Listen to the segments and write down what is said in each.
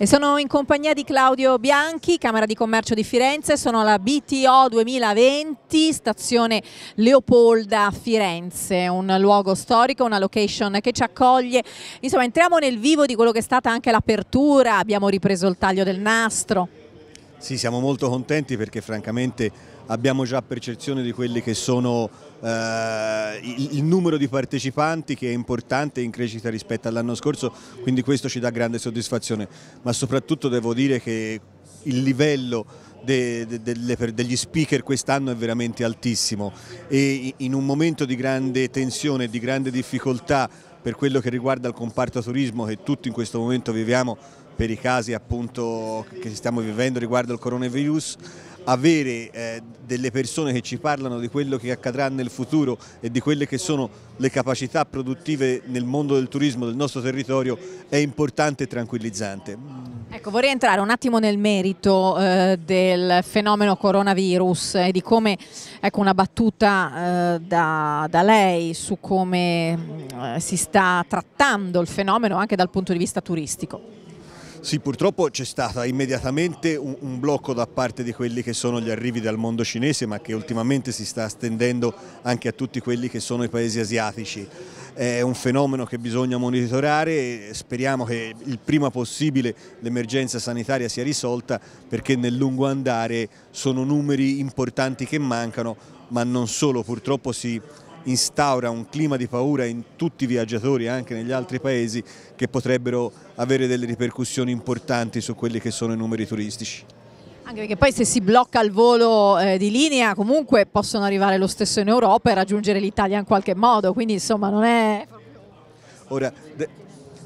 E sono in compagnia di Claudio Bianchi, Camera di Commercio di Firenze, sono alla BTO 2020, stazione Leopolda a Firenze, un luogo storico, una location che ci accoglie. Insomma, entriamo nel vivo di quello che è stata anche l'apertura, abbiamo ripreso il taglio del nastro. Sì, siamo molto contenti perché francamente abbiamo già percezione di quelli che sono eh, il, numero di partecipanti che è importante in crescita rispetto all'anno scorso, quindi questo ci dà grande soddisfazione, ma soprattutto devo dire che il livello de, de, de, degli speaker quest'anno è veramente altissimo e in un momento di grande tensione, di grande difficoltà per quello che riguarda il comparto turismo che tutti in questo momento viviamo per i casi appunto che stiamo vivendo riguardo al coronavirus, avere eh, delle persone che ci parlano di quello che accadrà nel futuro e di quelle che sono le capacità produttive nel mondo del turismo del nostro territorio è importante e tranquillizzante. Ecco, vorrei entrare un attimo nel merito eh, del fenomeno coronavirus e di come, ecco una battuta eh, da, da, lei su come mm, eh, si sta trattando il fenomeno anche dal punto di vista turistico. Sì, purtroppo c'è stato immediatamente un, un, blocco da parte di quelli che sono gli arrivi dal mondo cinese, ma che ultimamente si sta estendendo anche a tutti quelli che sono i paesi asiatici. È un fenomeno che bisogna monitorare, speriamo che il prima possibile l'emergenza sanitaria sia risolta perché nel lungo andare sono numeri importanti che mancano, ma non solo, purtroppo si instaura un clima di paura in tutti i viaggiatori, anche negli altri paesi, che potrebbero avere delle ripercussioni importanti su quelli che sono i numeri turistici. Anche perché poi se si blocca il volo eh, di linea comunque possono arrivare lo stesso in Europa e raggiungere l'Italia in qualche modo, quindi insomma non è... Ora,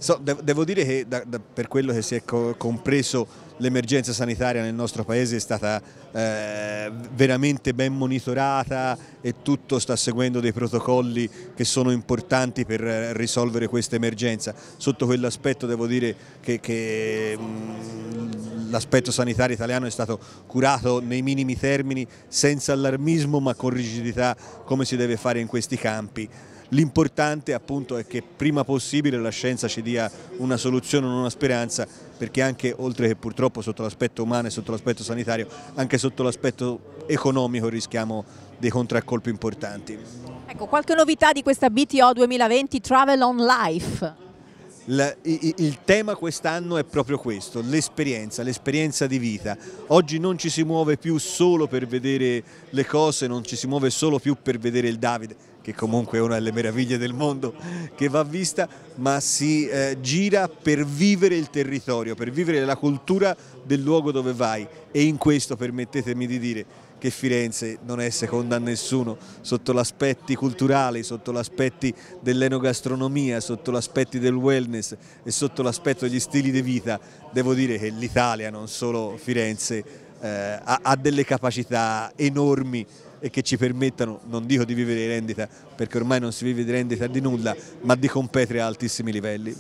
So, de devo dire che da, da, per quello che si è co compreso l'emergenza sanitaria nel nostro paese è stata eh, veramente ben monitorata e tutto sta seguendo dei protocolli che sono importanti per risolvere questa emergenza. Sotto quell'aspetto devo dire che, che mm, l'aspetto sanitario italiano è stato curato nei minimi termini senza allarmismo ma con rigidità come si deve fare in questi campi. L'importante appunto è che prima possibile la scienza ci dia una soluzione, una speranza, perché anche oltre che purtroppo sotto l'aspetto umano e sotto l'aspetto sanitario, anche sotto l'aspetto economico rischiamo dei contraccolpi importanti. Ecco, qualche novità di questa BTO 2020 Travel on Life? il, il, tema quest'anno è proprio questo, l'esperienza, l'esperienza di vita. Oggi non ci si muove più solo per vedere le cose, non ci si muove solo più per vedere il Davide, che comunque è una delle meraviglie del mondo che va vista, ma si eh, gira per vivere il territorio, per vivere la cultura del luogo dove vai e in questo permettetemi di dire che Firenze non è seconda a nessuno sotto l'aspetti culturali, sotto l'aspetti dell'enogastronomia, sotto l'aspetti del wellness e sotto l'aspetto degli stili di vita. Devo dire che l'Italia, non solo Firenze, eh, ha, ha delle capacità enormi e che ci permettano, non dico di vivere di rendita, perché ormai non si vive di rendita di nulla, ma di competere a altissimi livelli.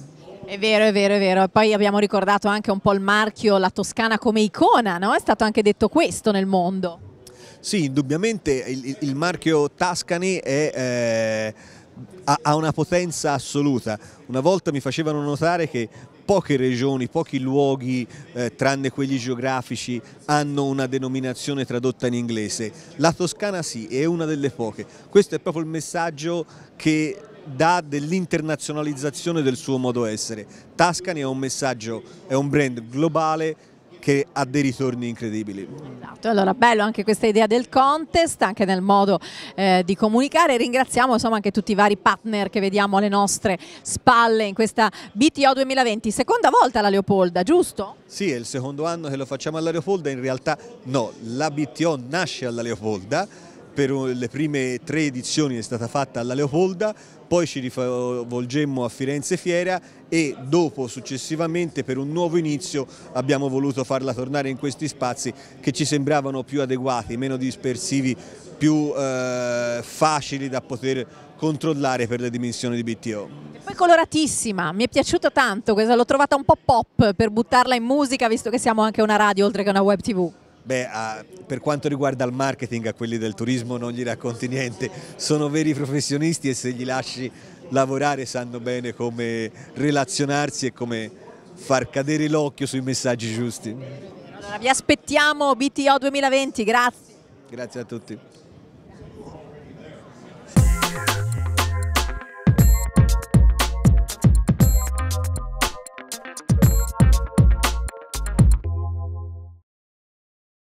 È vero, è vero, è vero. Poi abbiamo ricordato anche un po' il marchio, la Toscana come icona, no? È stato anche detto questo nel mondo. Sì, indubbiamente il, il marchio Tascani è, eh, ha, una potenza assoluta. Una volta mi facevano notare che poche regioni, pochi luoghi, eh, tranne quelli geografici, hanno una denominazione tradotta in inglese. La Toscana sì, è una delle poche. Questo è proprio il messaggio che dà dell'internazionalizzazione del suo modo essere. Tuscany è un messaggio, è un brand globale che ha dei ritorni incredibili. Esatto, allora bello anche questa idea del contest, anche nel modo eh, di comunicare. Ringraziamo insomma anche tutti i vari partner che vediamo alle nostre spalle in questa BTO 2020. Seconda volta alla Leopolda, giusto? Sì, è il secondo anno che lo facciamo alla Leopolda, in realtà no, la BTO nasce alla Leopolda per le prime tre edizioni è stata fatta alla Leopolda, poi ci rivolgemmo a Firenze Fiera e dopo successivamente per un nuovo inizio abbiamo voluto farla tornare in questi spazi che ci sembravano più adeguati, meno dispersivi, più eh, facili da poter controllare per le dimensioni di BTO. E poi coloratissima, mi è piaciuta tanto, l'ho trovata un po' pop per buttarla in musica visto che siamo anche una radio oltre che una web tv. Beh, a, per quanto riguarda il marketing, a quelli del turismo non gli racconti niente, sono veri professionisti e se gli lasci lavorare sanno bene come relazionarsi e come far cadere l'occhio sui messaggi giusti. Allora, vi aspettiamo BTO 2020, grazie. Grazie a tutti.